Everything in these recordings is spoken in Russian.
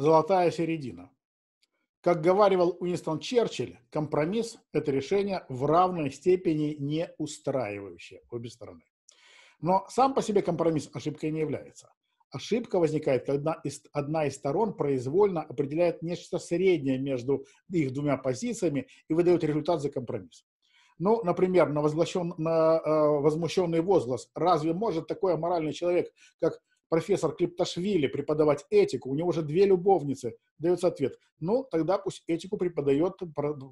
золотая середина. Как говаривал Уинстон Черчилль, компромисс – это решение в равной степени не устраивающее обе стороны. Но сам по себе компромисс ошибкой не является. Ошибка возникает, когда из, одна из сторон произвольно определяет нечто среднее между их двумя позициями и выдает результат за компромисс. Ну, например, на, на э, возмущенный возглас «Разве может такой аморальный человек, как профессор Клипташвили преподавать этику, у него же две любовницы, дается ответ, ну, тогда пусть этику преподает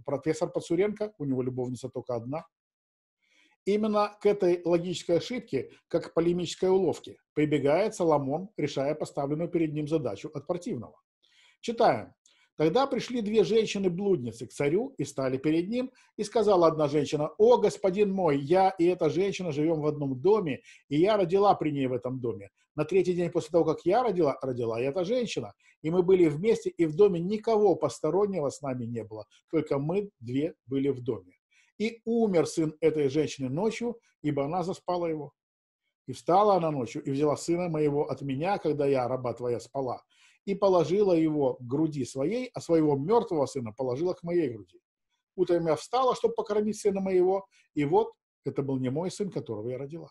профессор Пацуренко, у него любовница только одна. Именно к этой логической ошибке, как к полемической уловке, прибегает Соломон, решая поставленную перед ним задачу от противного. Читаем. Тогда пришли две женщины-блудницы к царю и стали перед ним, и сказала одна женщина, «О, господин мой, я и эта женщина живем в одном доме, и я родила при ней в этом доме. На третий день после того, как я родила, родила и эта женщина, и мы были вместе, и в доме никого постороннего с нами не было, только мы две были в доме. И умер сын этой женщины ночью, ибо она заспала его». И встала она ночью и взяла сына моего от меня, когда я, раба твоя, спала, и положила его к груди своей, а своего мертвого сына положила к моей груди. Утром я встала, чтобы покормить сына моего, и вот это был не мой сын, которого я родила.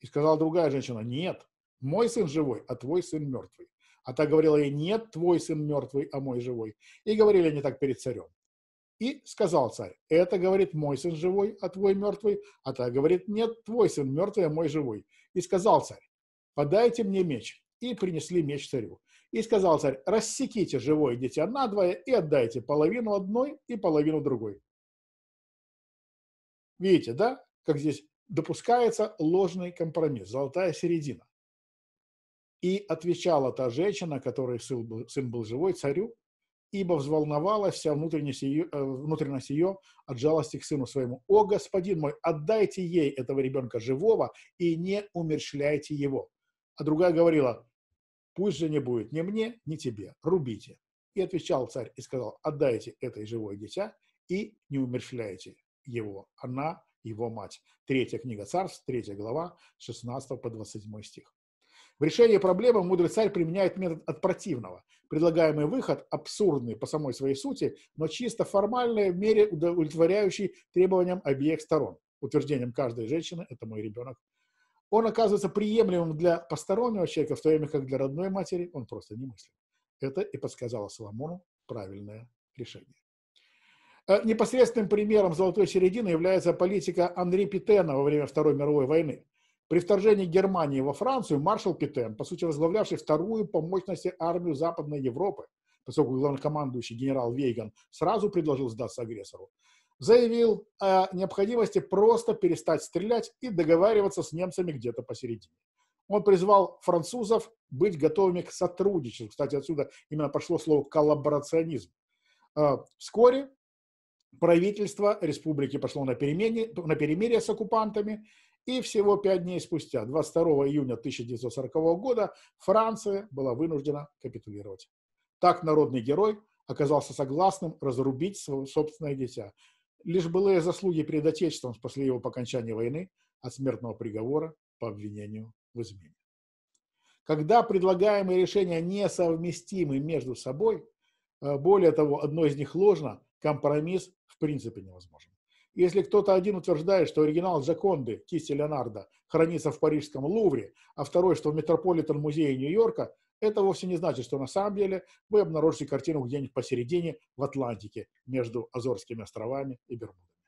И сказала другая женщина, нет, мой сын живой, а твой сын мертвый. А та говорила ей, нет, твой сын мертвый, а мой живой. И говорили они так перед царем. И сказал царь, это говорит мой сын живой, а твой мертвый. А та говорит, нет, твой сын мертвый, а мой живой. И сказал царь, подайте мне меч. И принесли меч царю. И сказал царь, рассеките живое дитя надвое и отдайте половину одной и половину другой. Видите, да, как здесь допускается ложный компромисс, золотая середина. И отвечала та женщина, которой сын был, сын был живой, царю, ибо взволновалась вся внутренность ее, э, внутренность ее от жалости к сыну своему. «О, господин мой, отдайте ей этого ребенка живого и не умерщвляйте его». А другая говорила, Пусть же не будет ни мне, ни тебе, рубите. И отвечал царь и сказал, отдайте этой живое дитя и не умерщвляйте его. Она его мать. Третья книга царств, третья глава, 16 по 27 стих. В решении проблемы мудрый царь применяет метод от противного. Предлагаемый выход абсурдный по самой своей сути, но чисто формальный в мере удовлетворяющий требованиям обеих сторон. Утверждением каждой женщины «это мой ребенок, он оказывается приемлемым для постороннего человека, в то время как для родной матери он просто не мыслит. Это и подсказало Соломону правильное решение. Э, непосредственным примером золотой середины является политика Анри Питена во время Второй мировой войны. При вторжении Германии во Францию маршал Питен, по сути возглавлявший вторую по мощности армию Западной Европы, поскольку главнокомандующий генерал Вейган сразу предложил сдаться агрессору, заявил о необходимости просто перестать стрелять и договариваться с немцами где-то посередине. Он призвал французов быть готовыми к сотрудничеству. Кстати, отсюда именно пошло слово коллаборационизм. А, вскоре правительство республики пошло на, перемирие, на перемирие с оккупантами, и всего пять дней спустя, 22 июня 1940 года, Франция была вынуждена капитулировать. Так народный герой оказался согласным разрубить свое собственное дитя лишь былые заслуги перед Отечеством после его покончания войны от смертного приговора по обвинению в измене. Когда предлагаемые решения несовместимы между собой, э, более того, одно из них ложно, компромисс в принципе невозможен. Если кто-то один утверждает, что оригинал Джаконды, кисти Леонардо, хранится в Парижском Лувре, а второй, что в Метрополитен-музее Нью-Йорка, это вовсе не значит, что на самом деле вы обнаружите картину где-нибудь посередине в Атлантике между Азорскими островами и Бермудами.